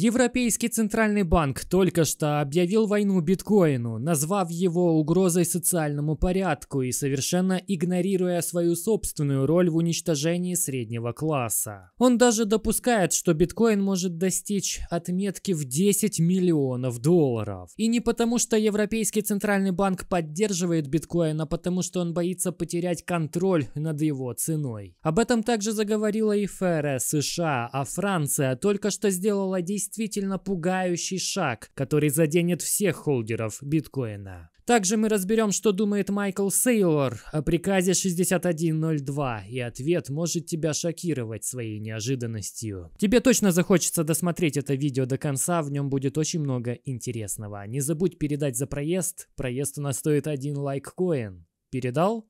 Европейский центральный банк только что объявил войну биткоину, назвав его угрозой социальному порядку и совершенно игнорируя свою собственную роль в уничтожении среднего класса. Он даже допускает, что биткоин может достичь отметки в 10 миллионов долларов. И не потому, что Европейский центральный банк поддерживает биткоин, а потому, что он боится потерять контроль над его ценой. Об этом также заговорила и ФРС США, а Франция только что сделала действие действительно пугающий шаг, который заденет всех холдеров биткоина. Также мы разберем, что думает Майкл Сейлор о приказе 6102, и ответ может тебя шокировать своей неожиданностью. Тебе точно захочется досмотреть это видео до конца, в нем будет очень много интересного. Не забудь передать за проезд, проезд у нас стоит один лайк коин. Передал?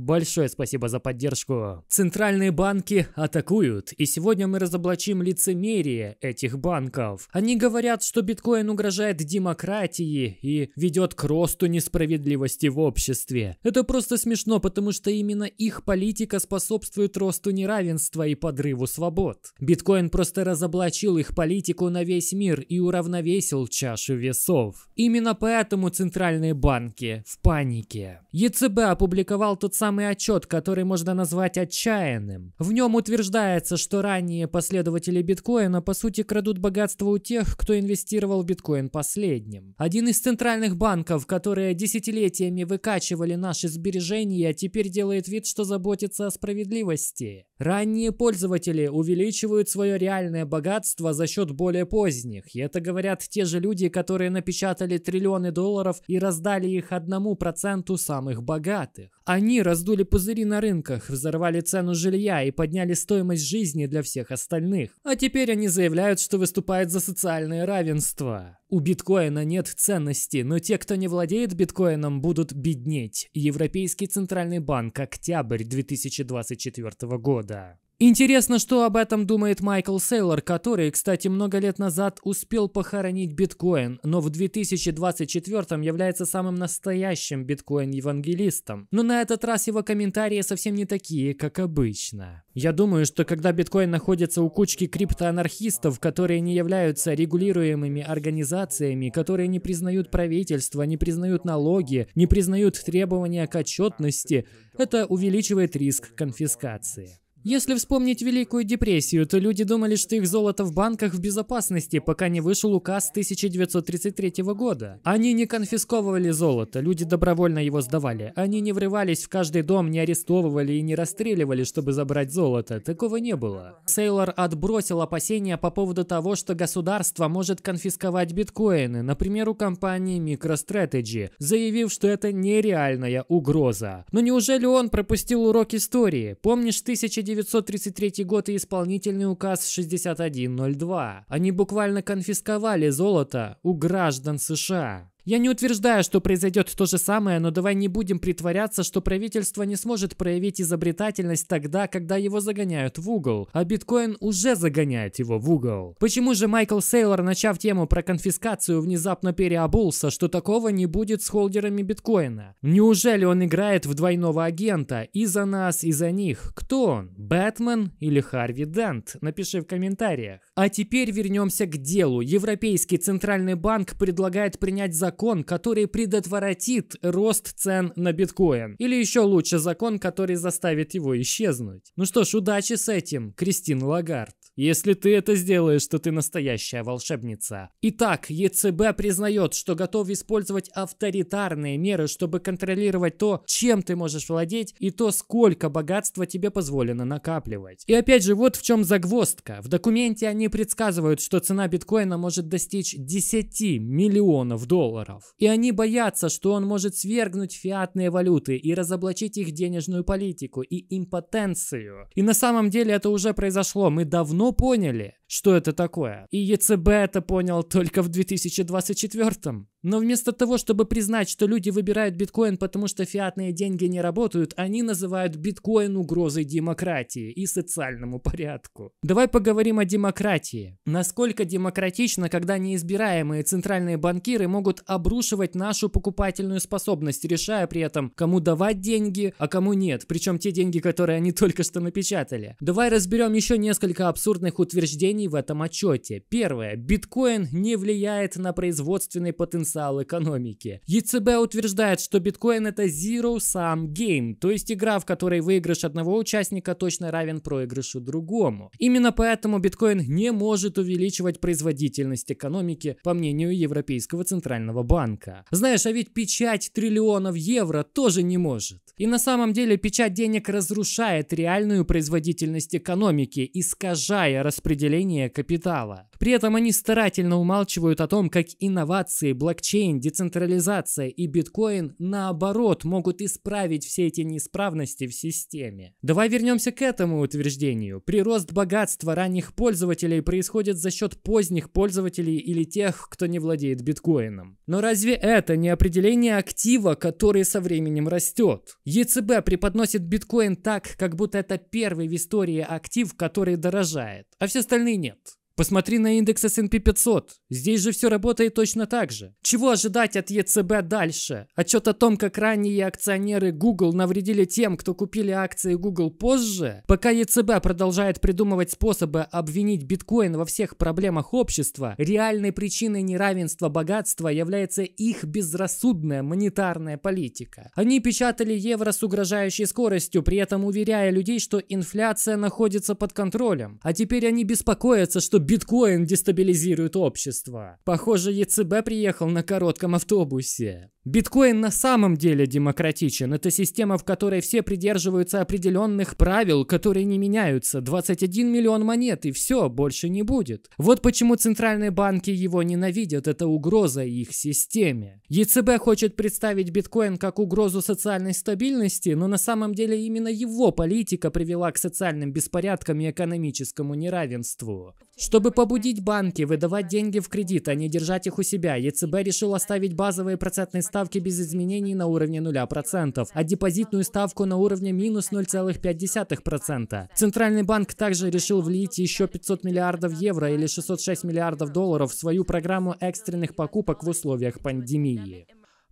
Большое спасибо за поддержку. Центральные банки атакуют, и сегодня мы разоблачим лицемерие этих банков. Они говорят, что биткоин угрожает демократии и ведет к росту несправедливости в обществе. Это просто смешно, потому что именно их политика способствует росту неравенства и подрыву свобод. Биткоин просто разоблачил их политику на весь мир и уравновесил чашу весов. Именно поэтому центральные банки в панике. ЕЦБ опубликовал тот самый самый отчет, который можно назвать отчаянным. В нем утверждается, что ранние последователи биткоина по сути крадут богатство у тех, кто инвестировал в биткоин последним. Один из центральных банков, которые десятилетиями выкачивали наши сбережения, теперь делает вид, что заботится о справедливости. Ранние пользователи увеличивают свое реальное богатство за счет более поздних. И это говорят те же люди, которые напечатали триллионы долларов и раздали их одному проценту самых богатых. Они раздули пузыри на рынках, взорвали цену жилья и подняли стоимость жизни для всех остальных. А теперь они заявляют, что выступают за социальное равенство. У биткоина нет ценности, но те, кто не владеет биткоином, будут беднеть. Европейский центральный банк, октябрь 2024 года. Интересно, что об этом думает Майкл Сейлор, который, кстати, много лет назад успел похоронить биткоин, но в 2024 является самым настоящим биткоин-евангелистом. Но на этот раз его комментарии совсем не такие, как обычно. Я думаю, что когда биткоин находится у кучки криптоанархистов, которые не являются регулируемыми организациями, которые не признают правительство, не признают налоги, не признают требования к отчетности, это увеличивает риск конфискации. Если вспомнить Великую депрессию, то люди думали, что их золото в банках в безопасности, пока не вышел указ 1933 года. Они не конфисковывали золото, люди добровольно его сдавали. Они не врывались в каждый дом, не арестовывали и не расстреливали, чтобы забрать золото. Такого не было. Сейлор отбросил опасения по поводу того, что государство может конфисковать биткоины, например, у компании MicroStrategy, заявив, что это нереальная угроза. Но неужели он пропустил урок истории? Помнишь 1900 1933 год и исполнительный указ 6102. Они буквально конфисковали золото у граждан США. Я не утверждаю, что произойдет то же самое, но давай не будем притворяться, что правительство не сможет проявить изобретательность тогда, когда его загоняют в угол, а биткоин уже загоняет его в угол. Почему же Майкл Сейлор, начав тему про конфискацию, внезапно переобулся, что такого не будет с холдерами биткоина? Неужели он играет в двойного агента? И за нас, и за них. Кто он? Бэтмен или Харви Дент? Напиши в комментариях. А теперь вернемся к делу. Европейский центральный банк предлагает принять за закон, который предотвратит рост цен на биткоин. Или еще лучше закон, который заставит его исчезнуть. Ну что ж, удачи с этим, Кристин Лагард. Если ты это сделаешь, то ты настоящая волшебница. Итак, ЕЦБ признает, что готов использовать авторитарные меры, чтобы контролировать то, чем ты можешь владеть и то, сколько богатства тебе позволено накапливать. И опять же, вот в чем загвоздка. В документе они предсказывают, что цена биткоина может достичь 10 миллионов долларов. И они боятся, что он может свергнуть фиатные валюты и разоблачить их денежную политику и импотенцию. И на самом деле это уже произошло. Мы давно поняли, что это такое. И ЕЦБ это понял только в 2024. м но вместо того, чтобы признать, что люди выбирают биткоин, потому что фиатные деньги не работают, они называют биткоин угрозой демократии и социальному порядку. Давай поговорим о демократии. Насколько демократично, когда неизбираемые центральные банкиры могут обрушивать нашу покупательную способность, решая при этом, кому давать деньги, а кому нет, причем те деньги, которые они только что напечатали. Давай разберем еще несколько абсурдных утверждений в этом отчете. Первое. Биткоин не влияет на производственный потенциал потенциал экономики. ЕЦБ утверждает, что биткоин это zero sum game, то есть игра, в которой выигрыш одного участника точно равен проигрышу другому. Именно поэтому биткоин не может увеличивать производительность экономики, по мнению Европейского центрального банка. Знаешь, а ведь печать триллионов евро тоже не может. И на самом деле печать денег разрушает реальную производительность экономики, искажая распределение капитала. При этом они старательно умалчивают о том, как инновации, блокчейн блокчейн, децентрализация и биткоин, наоборот, могут исправить все эти неисправности в системе. Давай вернемся к этому утверждению. Прирост богатства ранних пользователей происходит за счет поздних пользователей или тех, кто не владеет биткоином. Но разве это не определение актива, который со временем растет? ЕЦБ преподносит биткоин так, как будто это первый в истории актив, который дорожает, а все остальные нет. Посмотри на индекс S&P 500. Здесь же все работает точно так же. Чего ожидать от ЕЦБ дальше? Отчет о том, как ранние акционеры Google навредили тем, кто купили акции Google позже? Пока ЕЦБ продолжает придумывать способы обвинить биткоин во всех проблемах общества, реальной причиной неравенства богатства является их безрассудная монетарная политика. Они печатали евро с угрожающей скоростью, при этом уверяя людей, что инфляция находится под контролем. А теперь они беспокоятся, что биткоин дестабилизирует общество. Похоже, ЕЦБ приехал на коротком автобусе. Биткоин на самом деле демократичен. Это система, в которой все придерживаются определенных правил, которые не меняются. 21 миллион монет и все, больше не будет. Вот почему центральные банки его ненавидят. Это угроза их системе. ЕЦБ хочет представить биткоин как угрозу социальной стабильности, но на самом деле именно его политика привела к социальным беспорядкам и экономическому неравенству. Чтобы побудить банки выдавать деньги в кредит, а не держать их у себя, ЕЦБ решил оставить базовые процентные ставки без изменений на уровне 0%, а депозитную ставку на уровне минус 0,5%. Центральный банк также решил влить еще 500 миллиардов евро или 606 миллиардов долларов в свою программу экстренных покупок в условиях пандемии.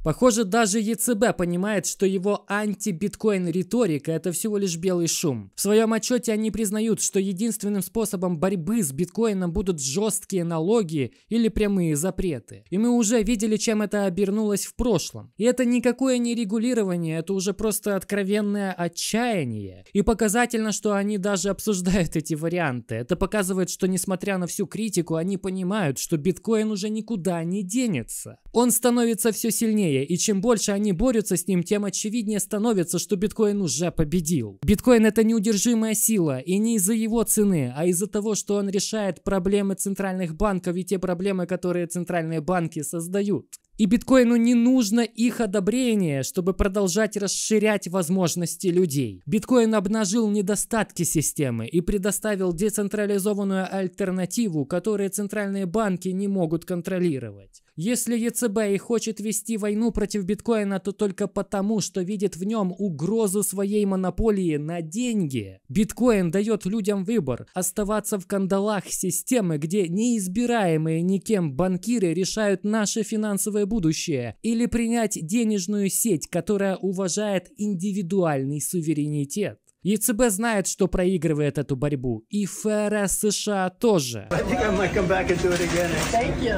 Похоже, даже ЕЦБ понимает, что его анти-биткоин-риторика – это всего лишь белый шум. В своем отчете они признают, что единственным способом борьбы с биткоином будут жесткие налоги или прямые запреты. И мы уже видели, чем это обернулось в прошлом. И это никакое не регулирование, это уже просто откровенное отчаяние. И показательно, что они даже обсуждают эти варианты. Это показывает, что несмотря на всю критику, они понимают, что биткоин уже никуда не денется. Он становится все сильнее сильнее, и чем больше они борются с ним, тем очевиднее становится, что биткоин уже победил. Биткоин это неудержимая сила, и не из-за его цены, а из-за того, что он решает проблемы центральных банков и те проблемы, которые центральные банки создают. И биткоину не нужно их одобрение, чтобы продолжать расширять возможности людей. Биткоин обнажил недостатки системы и предоставил децентрализованную альтернативу, которую центральные банки не могут контролировать. Если ЕЦБ и хочет вести войну против биткоина, то только потому, что видит в нем угрозу своей монополии на деньги. Биткоин дает людям выбор – оставаться в кандалах системы, где неизбираемые никем банкиры решают наше финансовое будущее, или принять денежную сеть, которая уважает индивидуальный суверенитет. ЕЦБ знает, что проигрывает эту борьбу. И ФРС США тоже. I think I might come back and do it again. Thank you.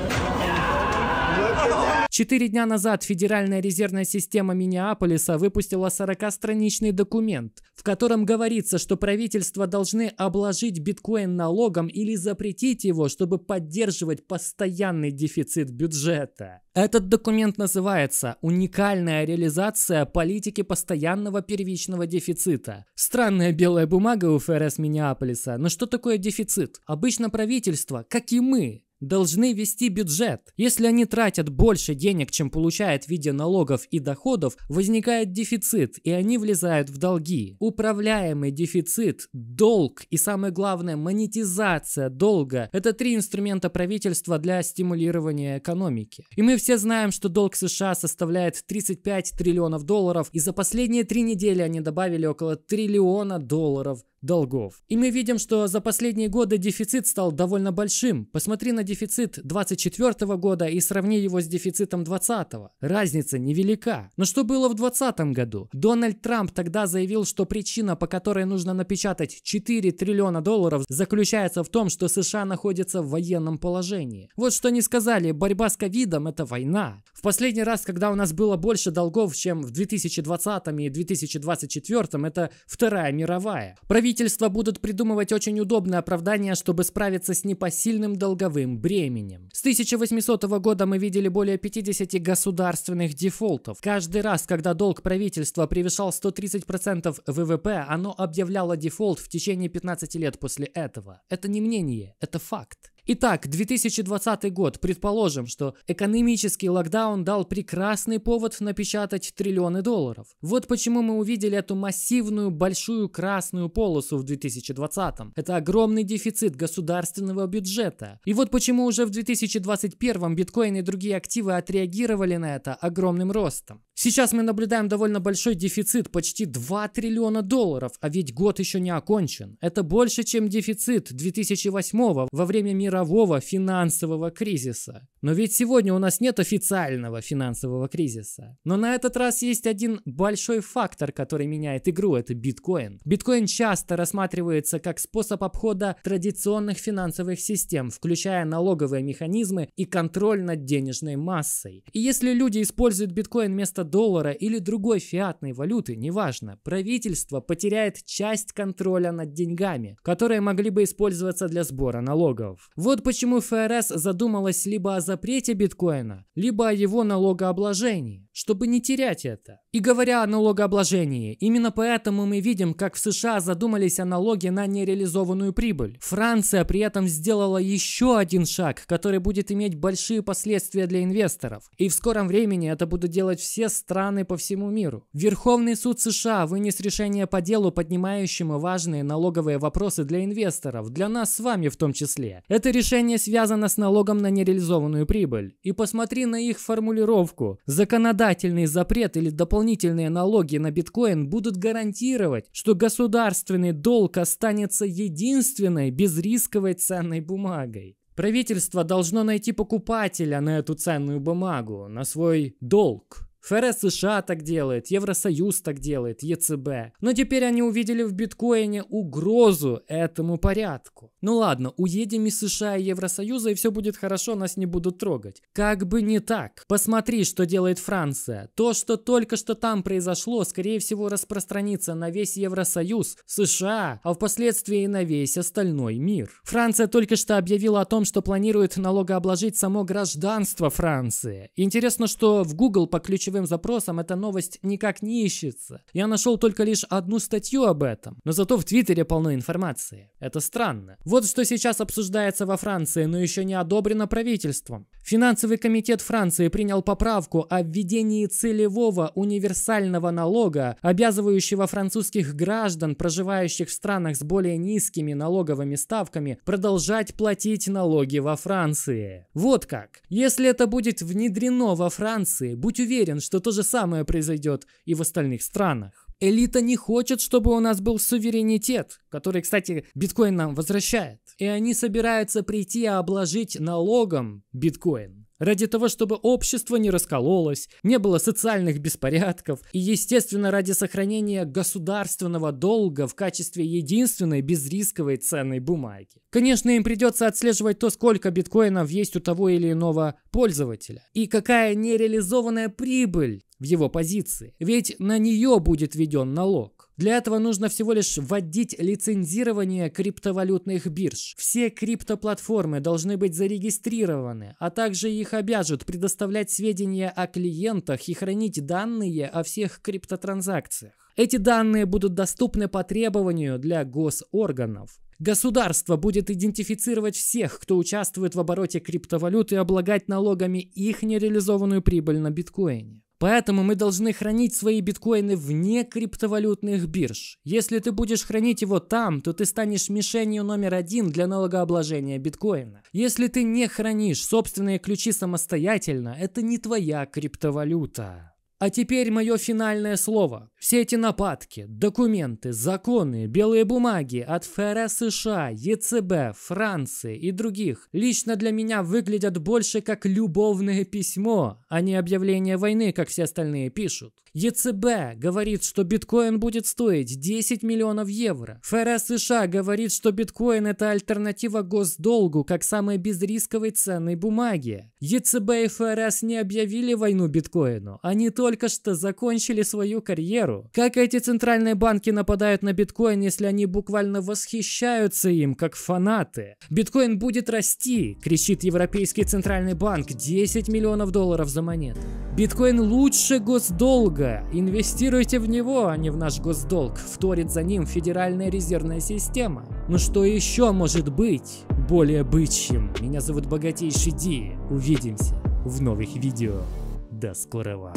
Четыре дня назад Федеральная резервная система Миннеаполиса выпустила 40-страничный документ, в котором говорится, что правительство должны обложить биткоин налогом или запретить его, чтобы поддерживать постоянный дефицит бюджета. Этот документ называется «Уникальная реализация политики постоянного первичного дефицита». Странная белая бумага у ФРС Миннеаполиса, но что такое дефицит? Обычно правительство, как и мы, должны вести бюджет. Если они тратят больше денег, чем получают в виде налогов и доходов, возникает дефицит, и они влезают в долги. Управляемый дефицит, долг и самое главное монетизация долга – это три инструмента правительства для стимулирования экономики. И мы все знаем, что долг США составляет 35 триллионов долларов, и за последние три недели они добавили около триллиона долларов долгов. И мы видим, что за последние годы дефицит стал довольно большим. Посмотри на дефицит 2024 года и сравни его с дефицитом 20. Разница невелика. Но что было в 2020 году? Дональд Трамп тогда заявил, что причина, по которой нужно напечатать 4 триллиона долларов, заключается в том, что США находится в военном положении. Вот что они сказали, борьба с ковидом – это война. В последний раз, когда у нас было больше долгов, чем в 2020 и 2024, это Вторая мировая правительства будут придумывать очень удобное оправдание, чтобы справиться с непосильным долговым бременем. С 1800 года мы видели более 50 государственных дефолтов. Каждый раз, когда долг правительства превышал 130% ВВП, оно объявляло дефолт в течение 15 лет после этого. Это не мнение, это факт. Итак, 2020 год. Предположим, что экономический локдаун дал прекрасный повод напечатать триллионы долларов. Вот почему мы увидели эту массивную большую красную полосу в 2020. Это огромный дефицит государственного бюджета. И вот почему уже в 2021 биткоин и другие активы отреагировали на это огромным ростом. Сейчас мы наблюдаем довольно большой дефицит, почти 2 триллиона долларов, а ведь год еще не окончен. Это больше, чем дефицит 2008 во время мира мирового финансового кризиса. Но ведь сегодня у нас нет официального финансового кризиса. Но на этот раз есть один большой фактор, который меняет игру, это биткоин. Биткоин часто рассматривается как способ обхода традиционных финансовых систем, включая налоговые механизмы и контроль над денежной массой. И если люди используют биткоин вместо доллара или другой фиатной валюты, неважно, правительство потеряет часть контроля над деньгами, которые могли бы использоваться для сбора налогов. Вот почему ФРС задумалась либо о запрете биткоина, либо о его налогообложении чтобы не терять это. И говоря о налогообложении, именно поэтому мы видим, как в США задумались о налоге на нереализованную прибыль. Франция при этом сделала еще один шаг, который будет иметь большие последствия для инвесторов. И в скором времени это будут делать все страны по всему миру. Верховный суд США вынес решение по делу, поднимающему важные налоговые вопросы для инвесторов, для нас с вами в том числе. Это решение связано с налогом на нереализованную прибыль. И посмотри на их формулировку. Законодательство обязательный запрет или дополнительные налоги на биткоин будут гарантировать, что государственный долг останется единственной безрисковой ценной бумагой. Правительство должно найти покупателя на эту ценную бумагу, на свой долг. ФРС США так делает, Евросоюз так делает, ЕЦБ. Но теперь они увидели в биткоине угрозу этому порядку. Ну ладно, уедем из США и Евросоюза, и все будет хорошо, нас не будут трогать. Как бы не так. Посмотри, что делает Франция. То, что только что там произошло, скорее всего распространится на весь Евросоюз, США, а впоследствии и на весь остальной мир. Франция только что объявила о том, что планирует налогообложить само гражданство Франции. Интересно, что в Google по ключевым запросам эта новость никак не ищется. Я нашел только лишь одну статью об этом, но зато в Твиттере полно информации. Это странно. Вот что сейчас обсуждается во Франции, но еще не одобрено правительством. Финансовый комитет Франции принял поправку о введении целевого универсального налога, обязывающего французских граждан, проживающих в странах с более низкими налоговыми ставками, продолжать платить налоги во Франции. Вот как. Если это будет внедрено во Франции, будь уверен, что то же самое произойдет и в остальных странах. Элита не хочет, чтобы у нас был суверенитет, который, кстати, биткоин нам возвращает. И они собираются прийти и обложить налогом биткоин. Ради того, чтобы общество не раскололось, не было социальных беспорядков и, естественно, ради сохранения государственного долга в качестве единственной безрисковой ценной бумаги. Конечно, им придется отслеживать то, сколько биткоинов есть у того или иного пользователя и какая нереализованная прибыль в его позиции, ведь на нее будет введен налог. Для этого нужно всего лишь вводить лицензирование криптовалютных бирж. Все криптоплатформы должны быть зарегистрированы, а также их обяжут предоставлять сведения о клиентах и хранить данные о всех криптотранзакциях. Эти данные будут доступны по требованию для госорганов. Государство будет идентифицировать всех, кто участвует в обороте криптовалют и облагать налогами их нереализованную прибыль на биткоине. Поэтому мы должны хранить свои биткоины вне криптовалютных бирж. Если ты будешь хранить его там, то ты станешь мишенью номер один для налогообложения биткоина. Если ты не хранишь собственные ключи самостоятельно, это не твоя криптовалюта. А теперь мое финальное слово. Все эти нападки, документы, законы, белые бумаги от ФРС США, ЕЦБ, Франции и других лично для меня выглядят больше как любовное письмо, а не объявление войны, как все остальные пишут. ЕЦБ говорит, что биткоин будет стоить 10 миллионов евро. ФРС США говорит, что биткоин это альтернатива госдолгу, как самой безрисковой ценной бумаги. ЕЦБ и ФРС не объявили войну биткоину, они только что закончили свою карьеру. Как эти центральные банки нападают на биткоин, если они буквально восхищаются им, как фанаты? Биткоин будет расти, кричит Европейский центральный банк, 10 миллионов долларов за монету. Биткоин лучше госдолга, инвестируйте в него, а не в наш госдолг, вторит за ним Федеральная резервная система. Но ну что еще может быть более бычьим? Меня зовут Богатейший Ди. Увидимся в новых видео. До скорого.